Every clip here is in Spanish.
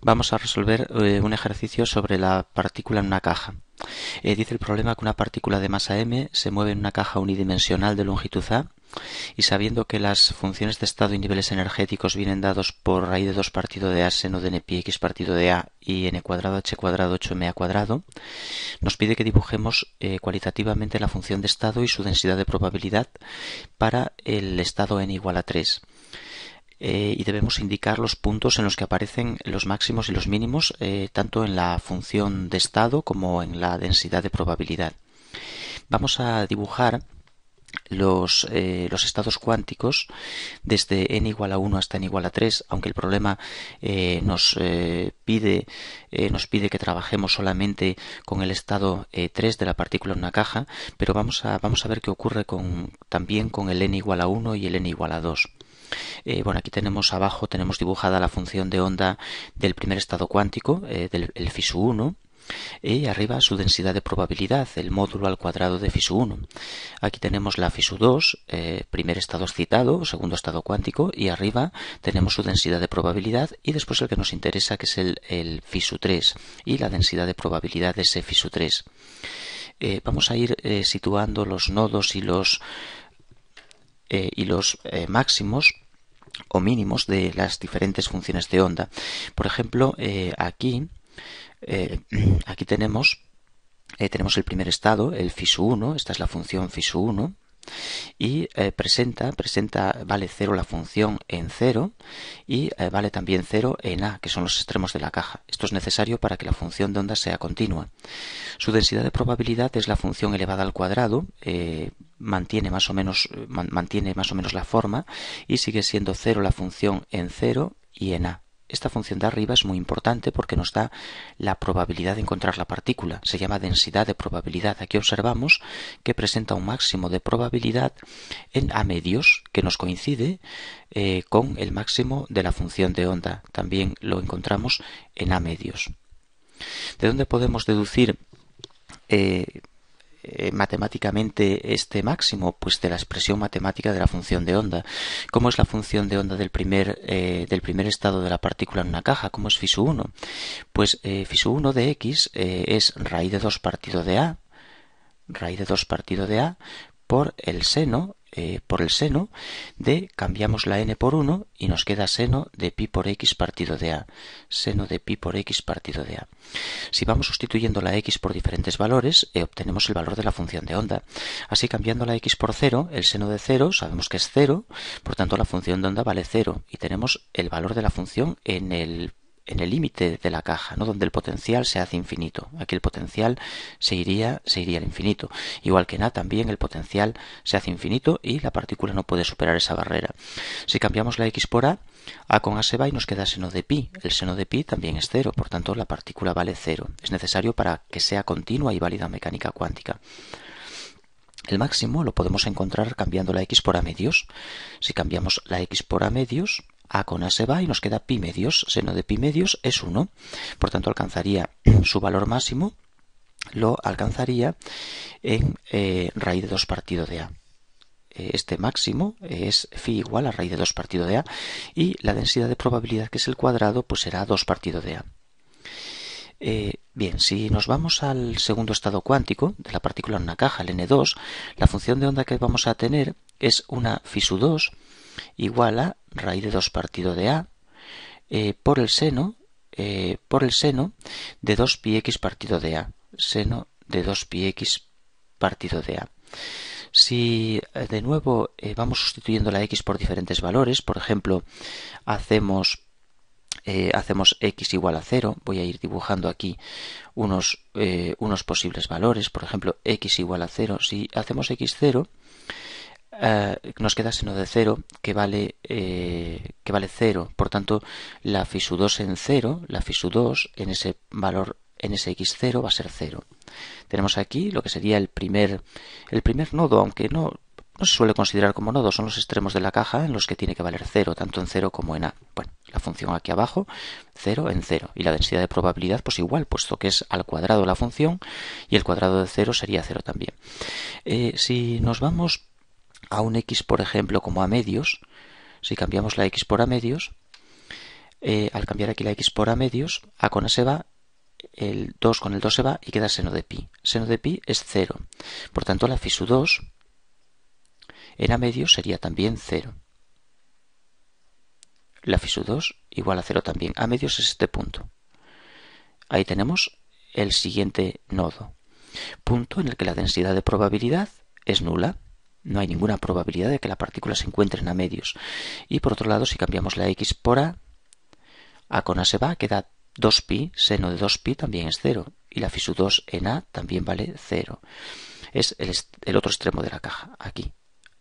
vamos a resolver eh, un ejercicio sobre la partícula en una caja. Eh, dice el problema que una partícula de masa m se mueve en una caja unidimensional de longitud a y sabiendo que las funciones de estado y niveles energéticos vienen dados por raíz de 2 partido de a seno de n pi x partido de a y n cuadrado h cuadrado 8m a cuadrado, nos pide que dibujemos eh, cualitativamente la función de estado y su densidad de probabilidad para el estado n igual a 3. Eh, y debemos indicar los puntos en los que aparecen los máximos y los mínimos, eh, tanto en la función de estado como en la densidad de probabilidad. Vamos a dibujar los, eh, estados cuánticos desde n igual a 1 hasta n igual a 3, aunque el problema nos, pide, nos pide que trabajemos solamente con el estado 3 de la partícula en una caja, pero vamos a, vamos a ver qué ocurre también con el n igual a 1 y el n igual a 2. Eh, bueno, aquí tenemos abajo, tenemos dibujada la función de onda del primer estado cuántico, eh, del el FISU 1, y arriba su densidad de probabilidad, el módulo al cuadrado de FISU 1. Aquí tenemos la FISU 2, eh, primer estado excitado, segundo estado cuántico, y arriba tenemos su densidad de probabilidad y después el que nos interesa que es el, FISU 3 y la densidad de probabilidad de ese FISU 3. vamos a ir situando los nodos y los eh, y los eh, máximos o mínimos de las diferentes funciones de onda. Por ejemplo, eh, aquí, aquí tenemos, tenemos el primer estado, el FISU1, esta es la función FISU1, y eh, presenta, presenta vale cero la función en cero y eh, vale también cero en A, que son los extremos de la caja. Esto es necesario para que la función de onda sea continua. Su densidad de probabilidad es la función elevada al cuadrado, eh, mantiene más o menos mantiene más o menos la forma y sigue siendo cero la función en cero y en A. Esta función de arriba es muy importante porque nos da la probabilidad de encontrar la partícula. Se llama densidad de probabilidad. Aquí observamos que presenta un máximo de probabilidad en a medios que nos coincide eh, con el máximo de la función de onda. También lo encontramos en a medios. ¿De dónde podemos deducir eh, eh, matemáticamente este máximo? Pues de la expresión matemática de la función de onda. ¿Cómo es la función de onda del primer, eh, del primer estado de la partícula en una caja? ¿Cómo es φ 1? Pues eh, 1 de x eh, es raíz de 2 partido de a, raíz de 2 partido de a, por el seno eh, por el seno de cambiamos la n por 1 y nos queda seno de pi por x partido de a. Seno de pi por x partido de a. Si vamos sustituyendo la x por diferentes valores, eh, obtenemos el valor de la función de onda. Así cambiando la x por 0, el seno de 0 sabemos que es 0, por tanto la función de onda vale 0 y tenemos el valor de la función en el en el límite de la caja, ¿no? Donde el potencial se hace infinito. Aquí el potencial se iría, se iría al infinito. Igual que en A también el potencial se hace infinito y la partícula no puede superar esa barrera. Si cambiamos la X por A, A con A se va y nos queda seno de pi. El seno de pi también es cero, por tanto la partícula vale cero. Es necesario para que sea continua y válida mecánica cuántica. El máximo lo podemos encontrar cambiando la x por a medios. Si cambiamos la x por a medios, a con A se va y nos queda pi medios. Seno de pi medios es 1. Por tanto, alcanzaría su valor máximo, lo alcanzaría en eh, raíz de 2 partido de A. Eh, este máximo es phi igual a raíz de 2 partido de A y la densidad de probabilidad, que es el cuadrado, pues será 2 partido de A. Eh, bien, si nos vamos al segundo estado cuántico de la partícula en una caja, el N2, la función de onda que vamos a tener es una phi 2 igual a raíz de 2 partido de a eh, por el seno eh, por el seno de 2 pi x partido de a seno de 2 pi x partido de a si eh, de nuevo vamos sustituyendo la x por diferentes valores por ejemplo hacemos hacemos x igual a 0, voy a ir dibujando aquí unos, unos posibles valores, por ejemplo, x igual a 0, si hacemos x0, eh, nos queda seno de 0 que vale eh, que vale 0 por tanto la fisu 2 en 0 la fisu 2 en ese valor en ese x0 va a ser 0 tenemos aquí lo que sería el primer el primer nodo aunque no se suele considerar como nodo, son los extremos de la caja en los que tiene que valer 0, tanto en 0 como en A. Bueno, la función aquí abajo, 0 en 0. Y la densidad de probabilidad, pues igual, puesto que es al cuadrado la función, y el cuadrado de 0 sería 0 también. Eh, si nos vamos a un x, por ejemplo, como a medios, si cambiamos la x por a medios, eh, al cambiar aquí la x por a medios, a con a se va, el 2 con el 2 se va y queda seno de pi. Seno de pi es 0. Por tanto, la fisu 2 en a medios sería también 0. La fisu 2 igual a 0 también. A medios es este punto. Ahí tenemos el siguiente nodo. Punto en el que la densidad de probabilidad es nula no hay ninguna probabilidad de que la partícula se encuentre en a medios. Y por otro lado, si cambiamos la x por a, a con a se va, queda 2pi, seno de 2pi también es 0, y la fisu 2 en a también vale 0. Es el, el otro extremo de la caja, aquí,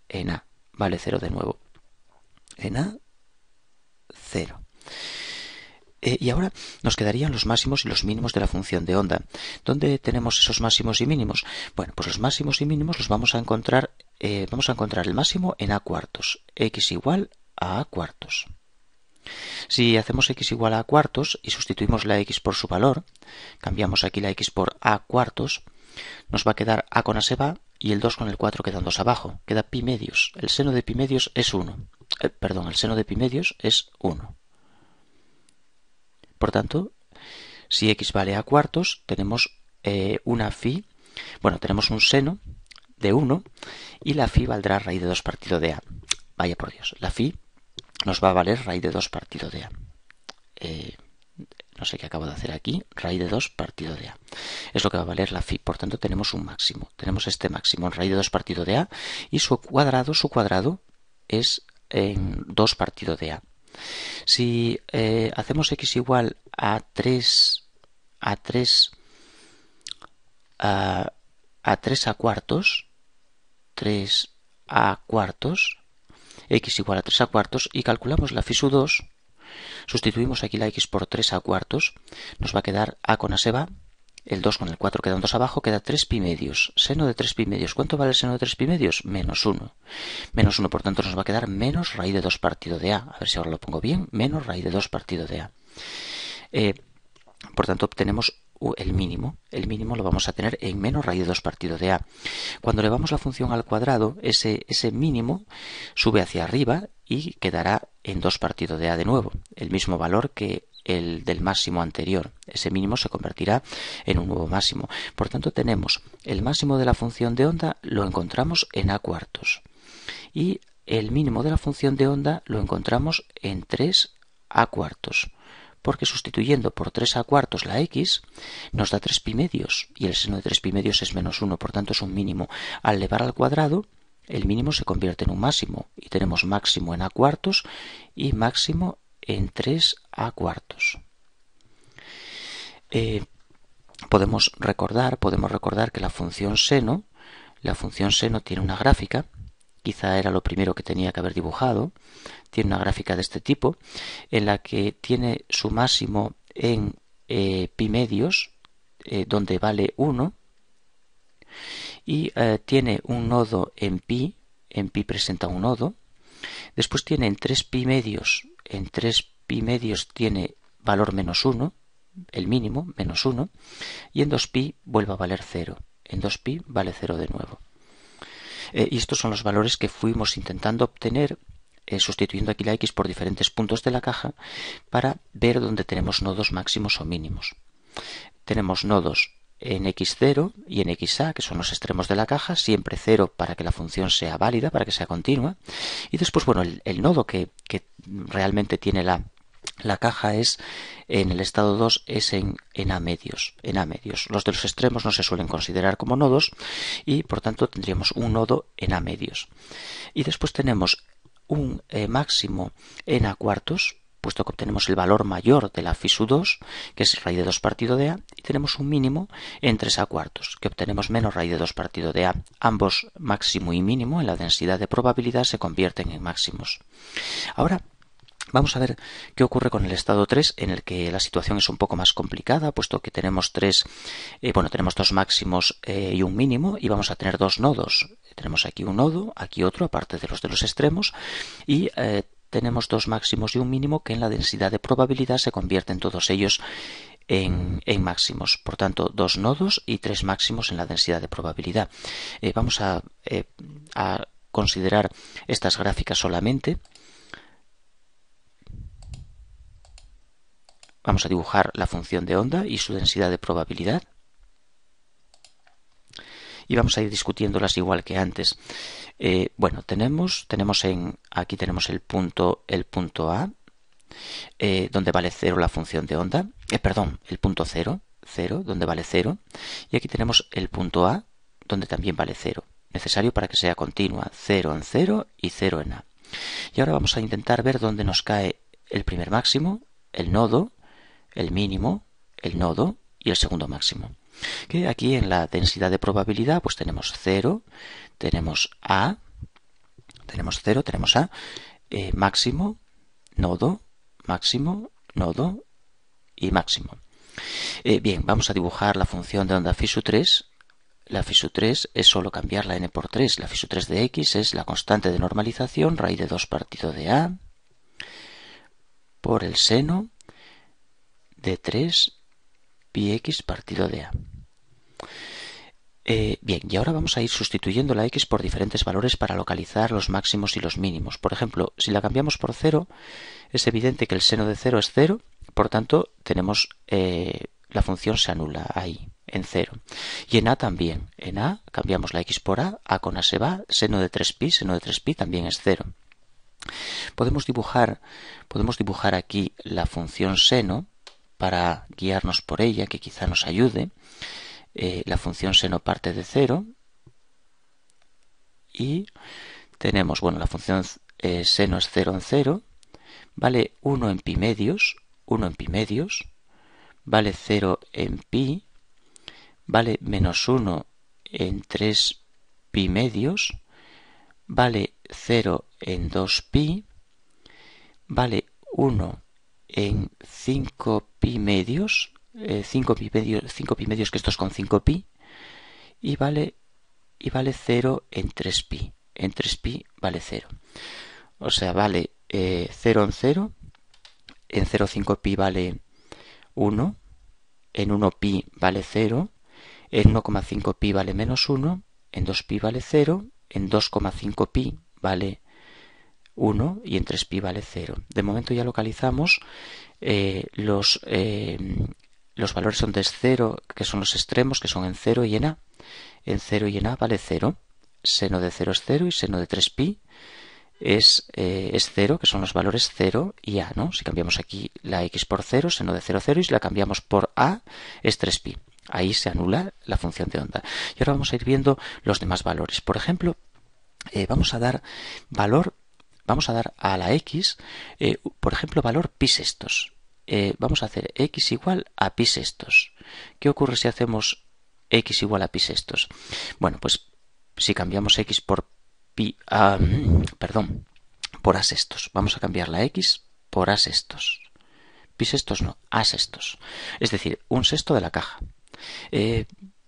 en a, vale 0 de nuevo. En a, 0. Eh, y ahora nos quedarían los máximos y los mínimos de la función de onda. ¿Dónde tenemos esos máximos y mínimos? Bueno, pues los máximos y mínimos los vamos a encontrar, eh, vamos a encontrar el máximo en a cuartos, x igual a a cuartos. Si hacemos x igual a, a cuartos y sustituimos la x por su valor, cambiamos aquí la x por a cuartos, nos va a quedar a con a se va y el 2 con el 4 quedan dos abajo. Queda pi medios. El seno de pi medios es 1. Eh, perdón, el seno de pi medios es 1. Por tanto, si x vale a cuartos, tenemos eh, una phi, bueno, tenemos un seno de 1 y la phi valdrá raíz de 2 partido de a. Vaya por Dios, la phi nos va a valer raíz de 2 partido de a. Eh, no sé qué acabo de hacer aquí, raíz de 2 partido de a. Es lo que va a valer la phi, por tanto tenemos un máximo. Tenemos este máximo, en raíz de 2 partido de a y su cuadrado, su cuadrado es en 2 partido de a. Si eh, hacemos x igual a 3 a 3 a, 3 a cuartos, 3 a cuartos, x igual a 3 a cuartos y calculamos la FISU 2, sustituimos aquí la x por 3 a cuartos, nos va a quedar a con a seba. El 2 con el 4 queda 2 abajo, queda 3 pi medios. Seno de 3 pi medios. ¿Cuánto vale el seno de 3 pi medios? Menos 1. Menos 1, por tanto, nos va a quedar menos raíz de 2 partido de a. A ver si ahora lo pongo bien. Menos raíz de 2 partido de a. Eh, por tanto, obtenemos el mínimo. El mínimo lo vamos a tener en menos raíz de 2 partido de a. Cuando elevamos la función al cuadrado, ese, ese mínimo sube hacia arriba y quedará en 2 partido de a de nuevo. El mismo valor que el del máximo anterior. Ese mínimo se convertirá en un nuevo máximo. Por tanto, tenemos el máximo de la función de onda lo encontramos en a cuartos. Y el mínimo de la función de onda lo encontramos en 3 a cuartos. Porque sustituyendo por 3 a cuartos la x nos da 3 pi medios. Y el seno de 3 pi medios es menos 1, por tanto es un mínimo. Al elevar al cuadrado, el mínimo se convierte en un máximo. Y tenemos máximo en a cuartos y máximo en 3 a cuartos. Eh, podemos recordar, podemos recordar que la función seno, la función seno tiene una gráfica, quizá era lo primero que tenía que haber dibujado, tiene una gráfica de este tipo, en la que tiene su máximo en eh, pi medios, eh, donde vale 1, y tiene un nodo en pi, en pi presenta un nodo, después tiene en 3 pi medios en 3 pi medios tiene valor menos 1, el mínimo, menos 1, y en 2pi vuelve a valer 0. En 2pi vale 0 de nuevo. Eh, y estos son los valores que fuimos intentando obtener eh, sustituyendo aquí la x por diferentes puntos de la caja para ver dónde tenemos nodos máximos o mínimos. Tenemos nodos en x0 y en xa, que son los extremos de la caja, siempre 0 para que la función sea válida, para que sea continua. Y después, bueno, el, nodo que, que realmente tiene la, la caja es en el estado 2 es en, en, A medios, en A medios. Los de los extremos no se suelen considerar como nodos y por tanto tendríamos un nodo en A medios. Y después tenemos un eh, máximo en A cuartos puesto que obtenemos el valor mayor de la FISU2, que es raíz de 2 partido de A, y tenemos un mínimo en 3 a cuartos, que obtenemos menos raíz de 2 partido de A. Ambos máximo y mínimo en la densidad de probabilidad se convierten en máximos. Ahora, Vamos a ver qué ocurre con el estado 3, en el que la situación es un poco más complicada, puesto que tenemos tres, eh, bueno, tenemos dos máximos eh, y un mínimo, y vamos a tener dos nodos. Tenemos aquí un nodo, aquí otro, aparte de los de los extremos, y eh, tenemos dos máximos y un mínimo que en la densidad de probabilidad se convierten todos ellos en, máximos. Por tanto, dos nodos y tres máximos en la densidad de probabilidad. Eh, vamos a, eh, a, considerar estas gráficas solamente. Vamos a dibujar la función de onda y su densidad de probabilidad. Y vamos a ir discutiéndolas igual que antes. Eh, bueno, tenemos, aquí tenemos el punto, A, eh, donde vale cero la función de onda, eh, perdón, el punto 0, 0, donde vale 0, y aquí tenemos el punto A, donde también vale 0, necesario para que sea continua, 0 en 0 y 0 en A. Y ahora vamos a intentar ver dónde nos cae el primer máximo, el nodo, el mínimo, el nodo y el segundo máximo que aquí en la densidad de probabilidad pues tenemos 0, tenemos A, tenemos 0, tenemos A, eh, máximo, nodo, máximo, nodo y máximo. Eh, bien, vamos a dibujar la función de onda Fisu3. La Fisu3 es solo cambiar la n por 3. La Fisu3 de x es la constante de normalización, raíz de 2 partido de A, por el seno de 3 pi x partido de a. Eh, bien, y ahora vamos a ir sustituyendo la x por diferentes valores para localizar los máximos y los mínimos. Por ejemplo, si la cambiamos por 0, es evidente que el seno de 0 es 0, por tanto, tenemos eh, la función se anula ahí, en 0. Y en a también. En a cambiamos la x por a, a con a se va, seno de 3pi, seno de 3pi también es 0. Podemos dibujar, podemos dibujar aquí la función seno, para guiarnos por ella, que quizá nos ayude. Eh, la función seno parte de 0, Y tenemos, bueno, la función eh, seno es 0 en 0, vale 1 en pi medios, 1 en pi medios, vale 0 en pi, vale menos 1 en 3 pi medios, vale 0 en 2 pi, vale 1 en 5 pi medios, 5 eh, pi medios, que esto es con 5 pi y vale 0 en 3 pi. En 3 pi vale 0. O sea, vale 0 eh, en 0, en 05 pi vale 1, en 1 pi vale 0, en 1,5 pi vale menos 1, en 2 pi vale 0, en 2,5 pi vale 1 y en 3 pi vale 0. De momento ya localizamos eh, los, eh, los valores son de 0, que son los extremos, que son en 0 y en a. En 0 y en a vale 0. Seno de 0 es 0 y seno de 3pi es, 0, eh, que son los valores 0 y a. ¿no? Si cambiamos aquí la x por 0, seno de 0, 0 y si la cambiamos por a es 3pi. Ahí se anula la función de onda. Y ahora vamos a ir viendo los demás valores. Por ejemplo, vamos a dar valor vamos a dar a la x, eh, por ejemplo, valor pi sextos. Eh, vamos a hacer x igual a pi sextos. ¿Qué ocurre si hacemos x igual a pi sextos? Bueno, pues si cambiamos x por pi, ah, mm, perdón, por a sextos. Vamos a cambiar la x por a sextos. Pi sextos no, a sextos. Es decir, un sexto de la caja. Eh,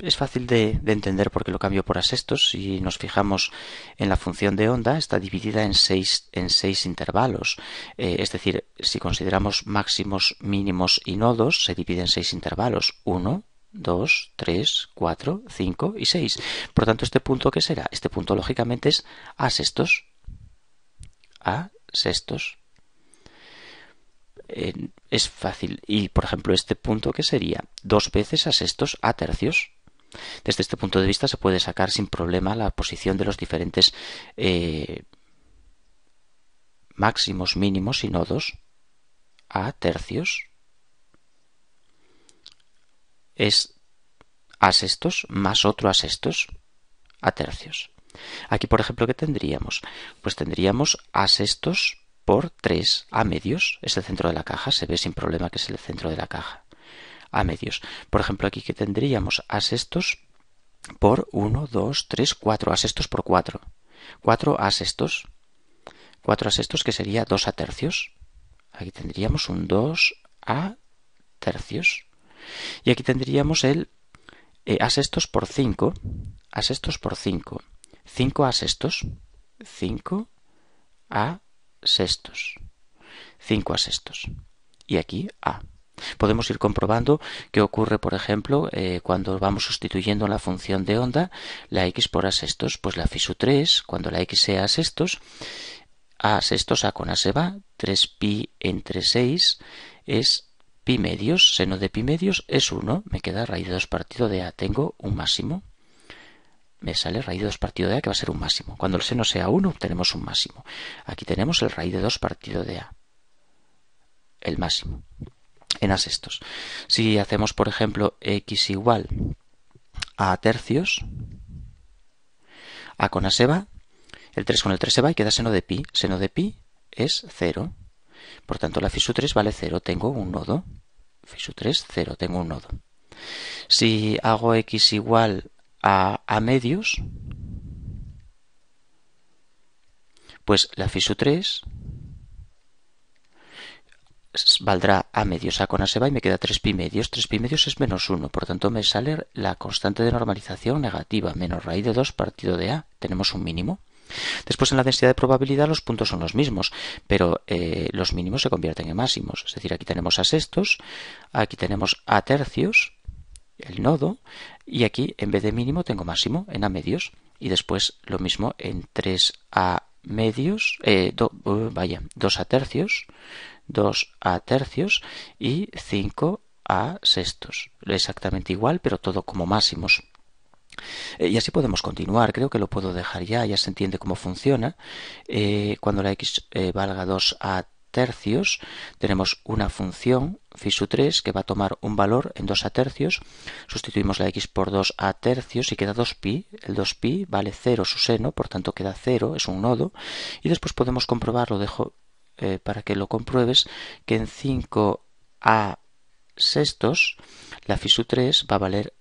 es fácil de, de, entender porque lo cambio por asestos. Si nos fijamos en la función de onda, está dividida en seis, en seis intervalos. Eh, es decir, si consideramos máximos, mínimos y nodos, se divide en seis intervalos. 1, 2, 3, 4, 5 y 6. Por tanto, este punto, ¿qué será? Este punto, lógicamente, es a sextos. A sextos. es fácil. Y, por ejemplo, este punto, que sería? Dos veces a sextos a tercios. Desde este punto de vista se puede sacar sin problema la posición de los diferentes eh, máximos, mínimos y nodos a tercios. Es a sextos más otro a sextos a tercios. Aquí, por ejemplo, ¿qué tendríamos? Pues tendríamos a sextos por 3 a medios. Es el centro de la caja, se ve sin problema que es el centro de la caja a medios. Por ejemplo, aquí que tendríamos a sextos por 1, 2, 3, 4, a sextos por 4. 4 a sextos. 4 a sextos que sería 2 a tercios. Aquí tendríamos un 2 a tercios. Y aquí tendríamos el eh, a sextos por 5. A sextos por 5. 5 a sextos. 5 a sextos. 5 a sextos. Y aquí a. Podemos ir comprobando qué ocurre, por ejemplo, eh, cuando vamos sustituyendo la función de onda, la x por a sextos, pues la fisu 3, cuando la x sea a sextos, a sextos a con a se va, 3pi entre 6 es pi medios, seno de pi medios es 1, me queda raíz de 2 partido de a, tengo un máximo. Me sale raíz de 2 partido de a que va a ser un máximo. Cuando el seno sea 1 obtenemos un máximo. Aquí tenemos el raíz de 2 partido de a, el máximo en asestos. Si hacemos, por ejemplo, x igual a tercios, a con a se va, el 3 con el 3 se va y queda seno de pi. Seno de pi es 0. Por tanto, la fisu 3 vale 0. Tengo un nodo. Fisu 3, 0. Tengo un nodo. Si hago x igual a, a medios, pues la fisu 3 valdrá a medios. A con A se va y me queda 3 pi medios. 3 pi medios es menos 1. Por tanto, me sale la constante de normalización negativa. Menos raíz de 2 partido de A. Tenemos un mínimo. Después en la densidad de probabilidad los puntos son los mismos, pero eh, los mínimos se convierten en máximos. Es decir, aquí tenemos a sextos, aquí tenemos a tercios, el nodo, y aquí en vez de mínimo tengo máximo en a medios. Y después lo mismo en 3 a medios, eh, oh, vaya, 2 a tercios, 2 a tercios y 5 a sextos. Exactamente igual, pero todo como máximos. Eh, y así podemos continuar, creo que lo puedo dejar ya, ya se entiende cómo funciona. Eh, cuando la x eh, valga 2 a tercios, tenemos una función phi 3 que va a tomar un valor en 2 a tercios, sustituimos la x por 2 a tercios y queda 2pi, el 2pi vale 0 su seno, por tanto queda 0, es un nodo, y después podemos comprobarlo, dejo eh, para que lo compruebes, que en 5 a sextos la fi sub 3 va a valer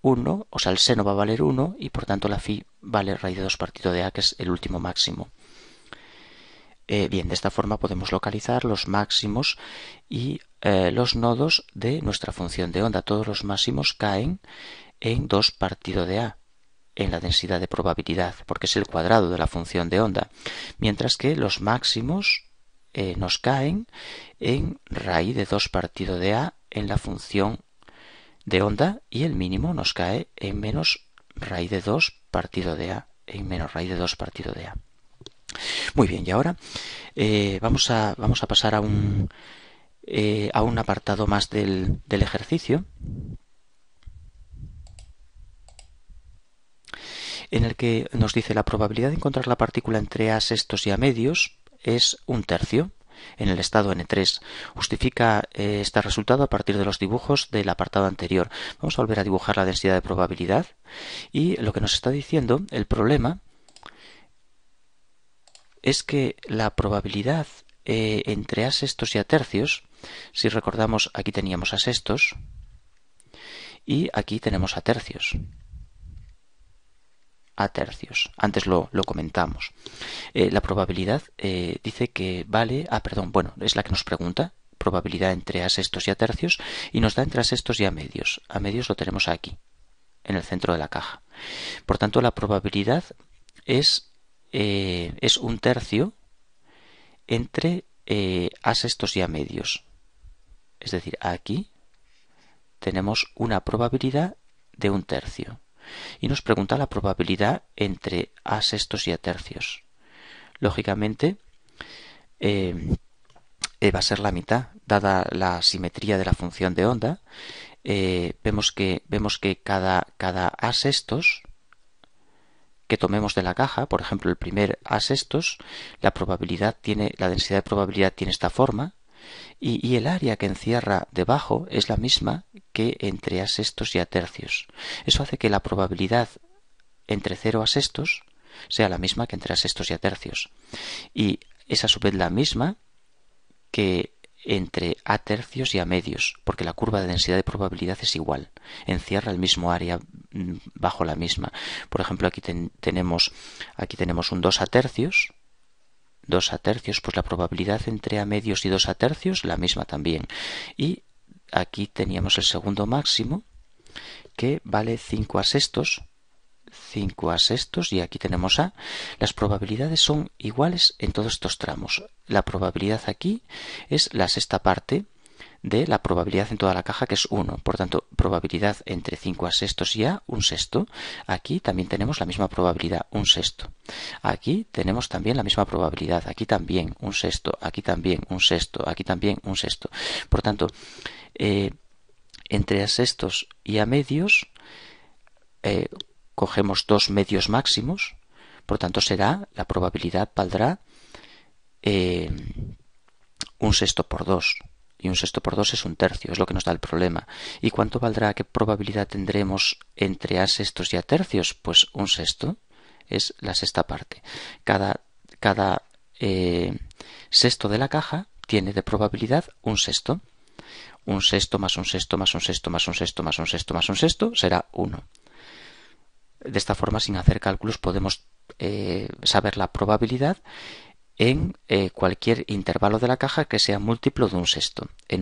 1, o sea, el seno va a valer 1 y por tanto la phi vale raíz de 2 partido de a, que es el último máximo. Eh, bien, de esta forma podemos localizar los máximos y eh, los nodos de nuestra función de onda. Todos los máximos caen en 2 partido de a en la densidad de probabilidad, porque es el cuadrado de la función de onda, mientras que los máximos eh, nos caen en raíz de 2 partido de a en la función de onda y el mínimo nos cae en menos raíz de 2 partido de a en menos raíz de 2 partido de a. Muy bien, y ahora eh, vamos, a, vamos a pasar a un, eh, a un apartado más del, del ejercicio. en el que nos dice la probabilidad de encontrar la partícula entre a sextos y a medios es un tercio. En el estado N3 justifica eh, este resultado a partir de los dibujos del apartado anterior. Vamos a volver a dibujar la densidad de probabilidad y lo que nos está diciendo el problema es que la probabilidad eh, entre a sextos y a tercios, si recordamos aquí teníamos a sextos y aquí tenemos a tercios a tercios. Antes lo, comentamos. Eh, la probabilidad eh, dice que vale, ah, perdón, bueno, es la que nos pregunta, probabilidad entre a sextos y a tercios, y nos da entre a sextos y a medios. A medios lo tenemos aquí, en el centro de la caja. Por tanto, la probabilidad es, eh, es un tercio entre a sextos y a medios. Es decir, aquí tenemos una probabilidad de un tercio y nos pregunta la probabilidad entre a sextos y a tercios. Lógicamente, eh, eh, va a ser la mitad, dada la simetría de la función de onda. Eh, vemos, que, cada, cada a sextos que tomemos de la caja, por ejemplo el primer a sextos, la probabilidad la densidad de probabilidad tiene esta forma, y, el área que encierra debajo es la misma que entre a sextos y a tercios. Eso hace que la probabilidad entre cero a sextos sea la misma que entre a sextos y a tercios. Y es a su vez la misma que entre a tercios y a medios, porque la curva de densidad de probabilidad es igual, encierra el mismo área mm, bajo la misma. Por ejemplo, aquí tenemos aquí tenemos un 2 a tercios 2 a tercios, pues la probabilidad entre a medios y 2 a tercios, la misma también. Y aquí teníamos el segundo máximo, que vale 5 a sextos, 5 a sextos y aquí tenemos a. Las probabilidades son iguales en todos estos tramos. La probabilidad aquí es la sexta parte de la probabilidad en toda la caja, que es 1. Por tanto, probabilidad entre 5 a sextos y a un sexto. Aquí también tenemos la misma probabilidad, un sexto. Aquí tenemos también la misma probabilidad, aquí también un sexto, aquí también un sexto, aquí también un sexto. Por tanto, eh, entre a sextos y a medios, eh, cogemos dos medios máximos, por tanto será, la probabilidad valdrá eh, un sexto por dos y un sexto por dos es un tercio, es lo que nos da el problema. ¿Y cuánto valdrá? ¿Qué probabilidad tendremos entre a sextos y a tercios? Pues un sexto es la sexta parte. Cada, eh, sexto de la caja tiene de probabilidad un sexto. Un sexto más un sexto más un sexto más un sexto más un sexto más un sexto será uno. De esta forma, sin hacer cálculos, podemos eh, saber la probabilidad en eh, cualquier intervalo de la caja que sea múltiplo de un sexto. Eh,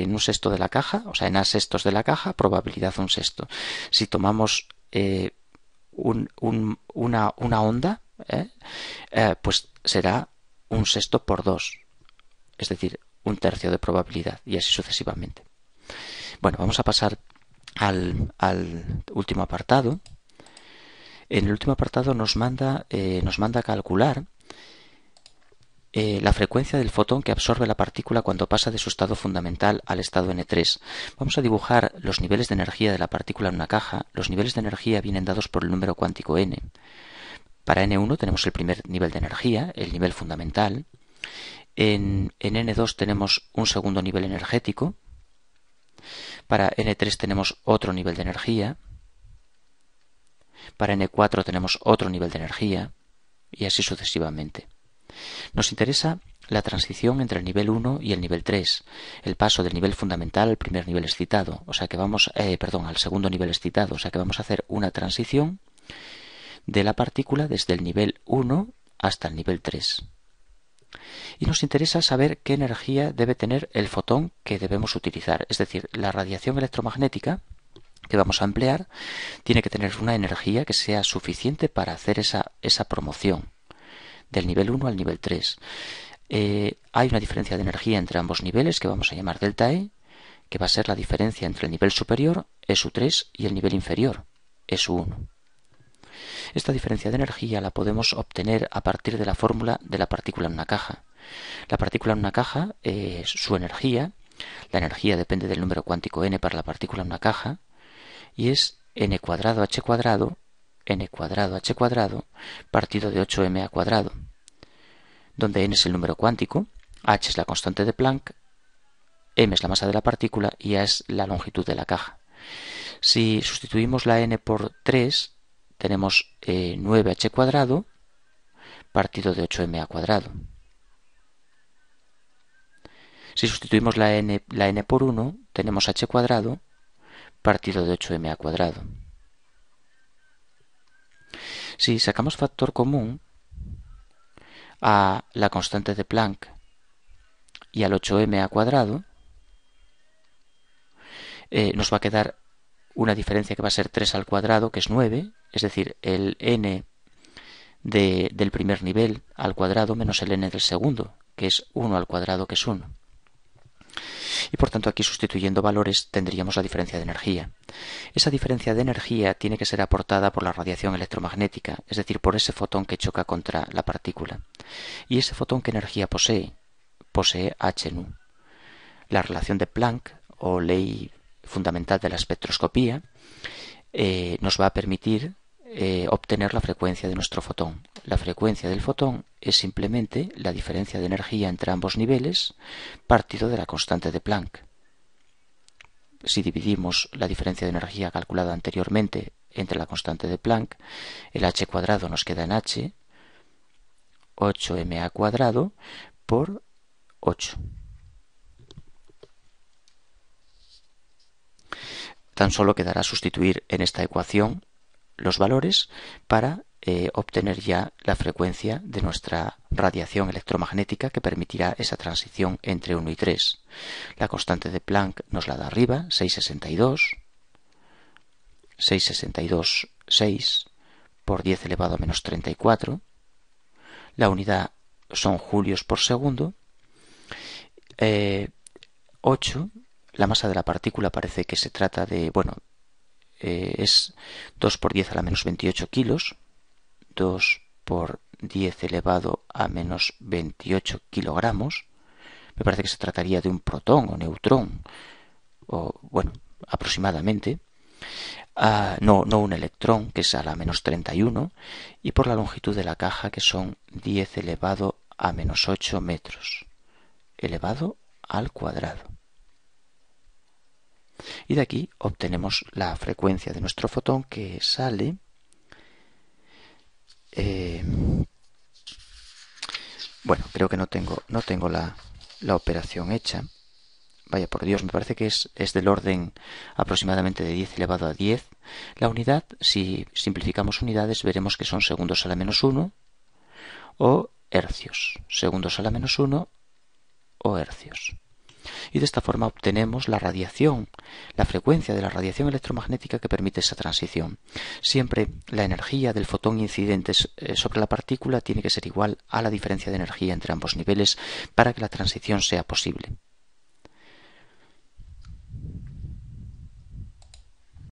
en un, sexto de la caja, o sea, en A sextos de la caja, probabilidad un sexto. Si tomamos eh, una, onda, pues será un sexto por dos, es decir, un tercio de probabilidad, y así sucesivamente. Bueno, vamos a pasar al, último apartado. En el último apartado nos manda, nos manda calcular eh, la frecuencia del fotón que absorbe la partícula cuando pasa de su estado fundamental al estado N3. Vamos a dibujar los niveles de energía de la partícula en una caja. Los niveles de energía vienen dados por el número cuántico N. Para N1 tenemos el primer nivel de energía, el nivel fundamental. en N2 tenemos un segundo nivel energético. Para N3 tenemos otro nivel de energía. Para N4 tenemos otro nivel de energía. Y así sucesivamente. Nos interesa la transición entre el nivel 1 y el nivel 3, el paso del nivel fundamental al primer nivel excitado, o sea que vamos, eh, perdón, al segundo nivel excitado, o sea que vamos a hacer una transición de la partícula desde el nivel 1 hasta el nivel 3. Y nos interesa saber qué energía debe tener el fotón que debemos utilizar, es decir, la radiación electromagnética que vamos a emplear tiene que tener una energía que sea suficiente para hacer esa promoción del nivel 1 al nivel 3. Eh, hay una diferencia de energía entre ambos niveles que vamos a llamar delta E, que va a ser la diferencia entre el nivel superior, e SU3, y el nivel inferior, e SU1. Esta diferencia de energía la podemos obtener a partir de la fórmula de la partícula en una caja. La partícula en una caja, es su energía, la energía depende del número cuántico n para la partícula en una caja, y es n cuadrado h cuadrado n cuadrado h cuadrado partido de 8m a cuadrado, donde n es el número cuántico, h es la constante de Planck, m es la masa de la partícula y a es la longitud de la caja. Si sustituimos la n por 3, tenemos 9h eh, cuadrado partido de 8m a cuadrado. Si sustituimos la n, la n por 1, tenemos h cuadrado partido de 8m a cuadrado. Si sacamos factor común a la constante de Planck y al 8m a cuadrado, eh, nos va a quedar una diferencia que va a ser 3 al cuadrado, que es 9, es decir, el n del primer nivel al cuadrado menos el n del segundo, que es 1 al cuadrado, que es 1 y por tanto aquí sustituyendo valores tendríamos la diferencia de energía. Esa diferencia de energía tiene que ser aportada por la radiación electromagnética, es decir, por ese fotón que choca contra la partícula. ¿Y ese fotón qué energía posee? Posee h nu. La relación de Planck o ley fundamental de la espectroscopía eh, nos va a permitir eh, obtener la frecuencia de nuestro fotón. La frecuencia del fotón es simplemente la diferencia de energía entre ambos niveles partido de la constante de Planck. Si dividimos la diferencia de energía calculada anteriormente entre la constante de Planck, el h cuadrado nos queda en h, 8ma cuadrado por 8. Tan solo quedará sustituir en esta ecuación los valores para eh, obtener ya la frecuencia de nuestra radiación electromagnética que permitirá esa transición entre 1 y 3. La constante de Planck nos la da arriba, 662, 662, 6 por 10 elevado a menos 34. La unidad son julios por segundo. 8. Eh, la masa de la partícula parece que se trata de, bueno, eh, es 2 por 10 a la menos 28 kilos, 2 por 10 elevado a menos 28 kilogramos. Me parece que se trataría de un protón o neutrón, o bueno, aproximadamente. Ah, no, no un electrón, que es a la menos 31, y por la longitud de la caja, que son 10 elevado a menos 8 metros, elevado al cuadrado y de aquí obtenemos la frecuencia de nuestro fotón que sale eh, bueno creo que no tengo no tengo la, operación hecha vaya por dios me parece que es, es del orden aproximadamente de 10 elevado a 10 la unidad si simplificamos unidades veremos que son segundos a la menos 1 o hercios segundos a la menos 1 o hercios y de esta forma obtenemos la radiación, la frecuencia de la radiación electromagnética que permite esa transición. Siempre la energía del fotón incidente eh, sobre la partícula tiene que ser igual a la diferencia de energía entre ambos niveles para que la transición sea posible.